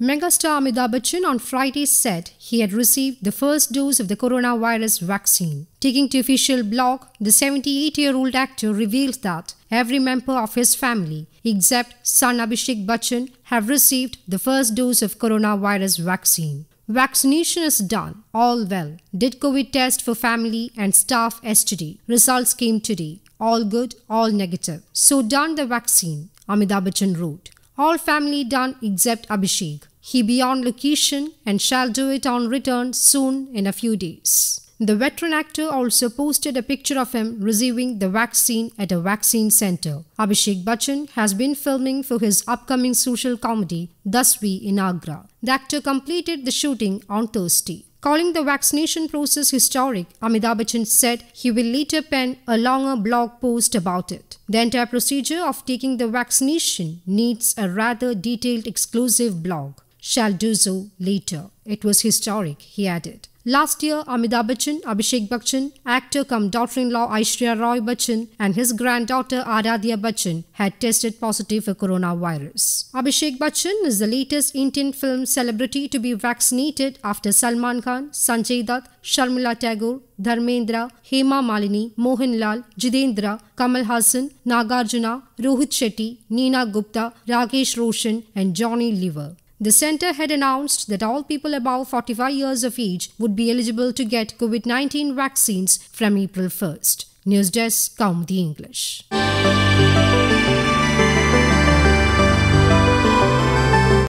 Megastar Amitabh Bachchan on Friday said he had received the first dose of the coronavirus vaccine. Taking to official blog, the 78-year-old actor revealed that every member of his family, except son Abhishek Bachchan, have received the first dose of coronavirus vaccine. Vaccination is done. All well. Did COVID test for family and staff yesterday. Results came today. All good, all negative. So done the vaccine, Amitabh Bachchan wrote. All family done except Abhishek. He be on location and shall do it on return soon in a few days. The veteran actor also posted a picture of him receiving the vaccine at a vaccine center. Abhishek Bachchan has been filming for his upcoming social comedy Dasvi in Agra. The actor completed the shooting on Thursday. Calling the vaccination process historic, Amitabh Bachchan said he will later pen a longer blog post about it. The entire procedure of taking the vaccination needs a rather detailed exclusive blog shall do so later. It was historic, he added. Last year, Amitabh Bachchan, Abhishek Bachchan, actor cum daughter-in-law Aishwarya Roy Bachchan and his granddaughter Aradhya Bachchan had tested positive for coronavirus. Abhishek Bachchan is the latest Indian film celebrity to be vaccinated after Salman Khan, Sanjay Dutt, Sharmila Tagore, Dharmendra, Hema Malini, Mohanlal, Jidendra, Kamal Hassan, Nagarjuna, Rohit Shetty, Nina Gupta, Rakesh Roshan and Johnny Lever. The center had announced that all people above 45 years of age would be eligible to get COVID 19 vaccines from April 1st. News Desk, Count the English.